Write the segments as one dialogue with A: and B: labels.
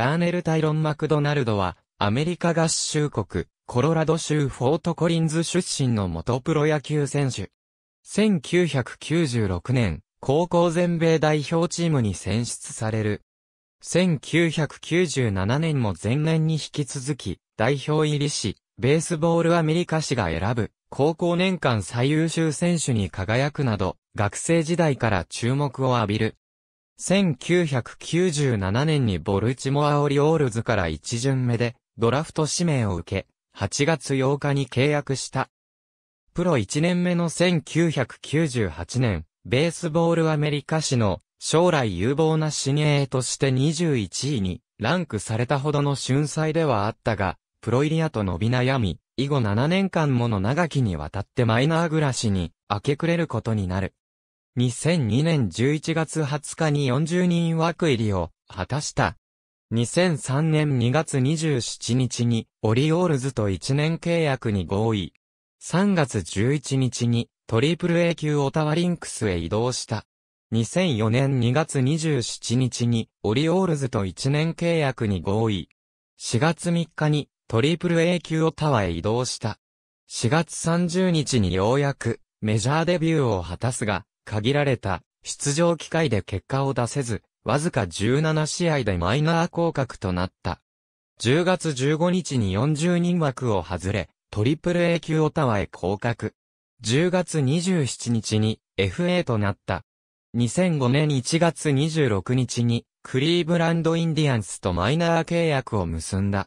A: ダーネル・タイロン・マクドナルドは、アメリカ合衆国、コロラド州フォートコリンズ出身の元プロ野球選手。1996年、高校全米代表チームに選出される。1997年も前年に引き続き、代表入りし、ベースボールアメリカ史が選ぶ、高校年間最優秀選手に輝くなど、学生時代から注目を浴びる。1997年にボルチモアオリオールズから一巡目でドラフト指名を受け、8月8日に契約した。プロ1年目の1998年、ベースボールアメリカ史の将来有望な新鋭として21位にランクされたほどの春祭ではあったが、プロ入りアと伸び悩み、以後7年間もの長きにわたってマイナー暮らしに明け暮れることになる。2002年11月20日に40人枠入りを果たした。2003年2月27日にオリオールズと1年契約に合意。3月11日にトリプル A 級オタワリンクスへ移動した。2004年2月27日にオリオールズと1年契約に合意。4月3日にトリプル A 級オタワへ移動した。4月30日にようやくメジャーデビューを果たすが、限られた出場機会で結果を出せず、わずか17試合でマイナー降格となった。10月15日に40人枠を外れ、トリプル A 級オタワへ降格。10月27日に FA となった。2005年1月26日にクリーブランドインディアンスとマイナー契約を結んだ。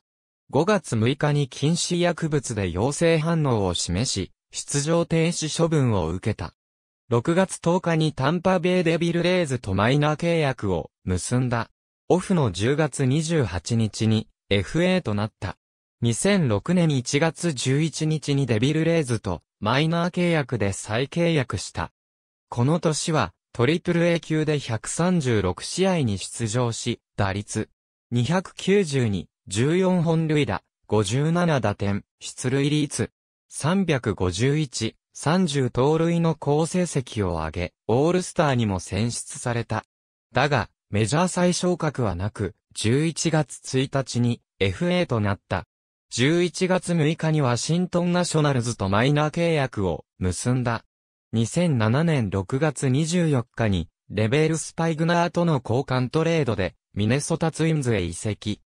A: 5月6日に禁止薬物で陽性反応を示し、出場停止処分を受けた。6月10日にタンパベイデビルレイズとマイナー契約を結んだ。オフの10月28日に FA となった。2006年1月11日にデビルレイズとマイナー契約で再契約した。この年はトリプル A 級で136試合に出場し、打率292、14本塁打、57打点、出塁率351、30盗塁の好成績を挙げ、オールスターにも選出された。だが、メジャー再昇格はなく、11月1日に FA となった。11月6日にワシントンナショナルズとマイナー契約を結んだ。2007年6月24日に、レベルスパイグナーとの交換トレードで、ミネソタツインズへ移籍。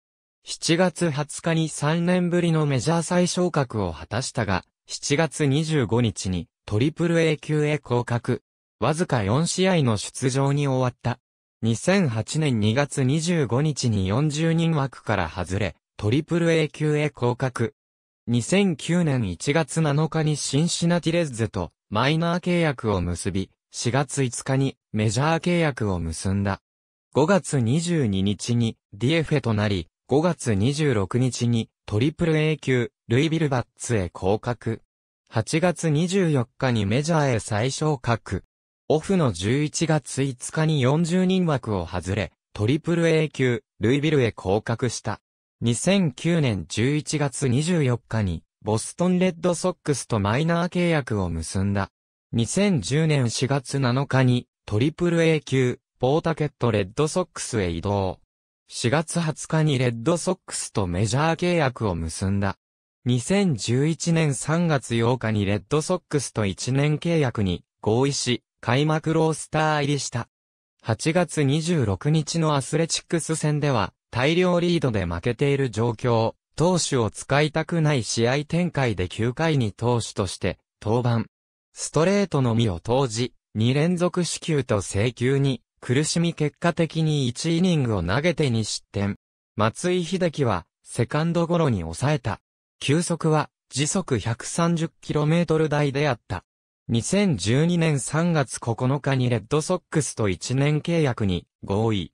A: 7月20日に3年ぶりのメジャー再昇格を果たしたが、7月25日にトリプル A 級へ降格。わずか4試合の出場に終わった。2008年2月25日に40人枠から外れ、トリプル A 級へ降格。2009年1月7日にシンシナティレッズとマイナー契約を結び、4月5日にメジャー契約を結んだ。5月22日に DFA となり、5月26日にトリプル A 級ルイビルバッツへ降格。8月24日にメジャーへ最昇格。オフの11月5日に40人枠を外れ、トリプル A 級ルイビルへ降格した。2009年11月24日にボストンレッドソックスとマイナー契約を結んだ。2010年4月7日にトリプル A 級ポータケットレッドソックスへ移動。4月20日にレッドソックスとメジャー契約を結んだ。2011年3月8日にレッドソックスと1年契約に合意し、開幕ロースター入りした。8月26日のアスレチックス戦では、大量リードで負けている状況、投手を使いたくない試合展開で9回に投手として、登板。ストレートのみを投じ、2連続死球と請求に苦しみ結果的に1イニングを投げて2失点。松井秀樹は、セカンドゴロに抑えた。球速は、時速 130km 台であった。2012年3月9日にレッドソックスと1年契約に合意。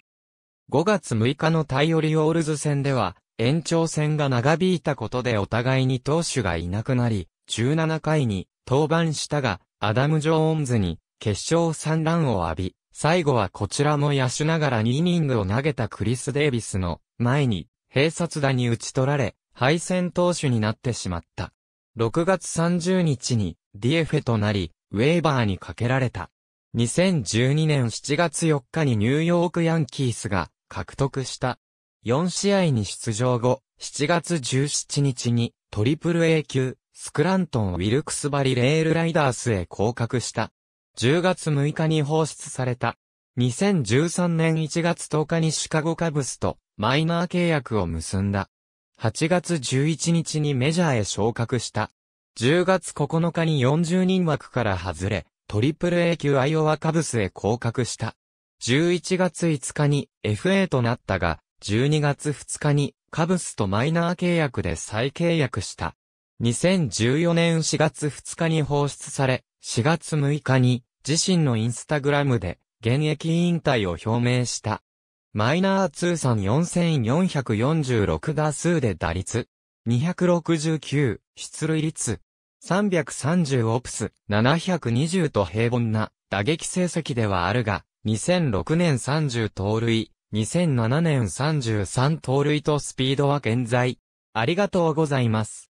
A: 5月6日のタイオリオールズ戦では、延長戦が長引いたことでお互いに投手がいなくなり、17回に登板したが、アダム・ジョーンズに決勝3ランを浴び、最後はこちらも野手ながら2イニングを投げたクリス・デイビスの前に、併殺打に打ち取られ、敗戦投手になってしまった。6月30日にディエフェとなり、ウェーバーにかけられた。2012年7月4日にニューヨークヤンキースが獲得した。4試合に出場後、7月17日にトリプル A 級、スクラントン・ウィルクスバリ・レールライダースへ降格した。10月6日に放出された。2013年1月10日にシカゴカブスとマイナー契約を結んだ。8月11日にメジャーへ昇格した。10月9日に40人枠から外れ、トリプル A 級アイオワカブスへ降格した。11月5日に FA となったが、12月2日にカブスとマイナー契約で再契約した。2014年4月2日に放出され、4月6日に自身のインスタグラムで現役引退を表明した。マイナー通算4446打数で打率269出塁率330オプス720と平凡な打撃成績ではあるが2006年30盗塁2007年33盗塁とスピードは健在。ありがとうございます。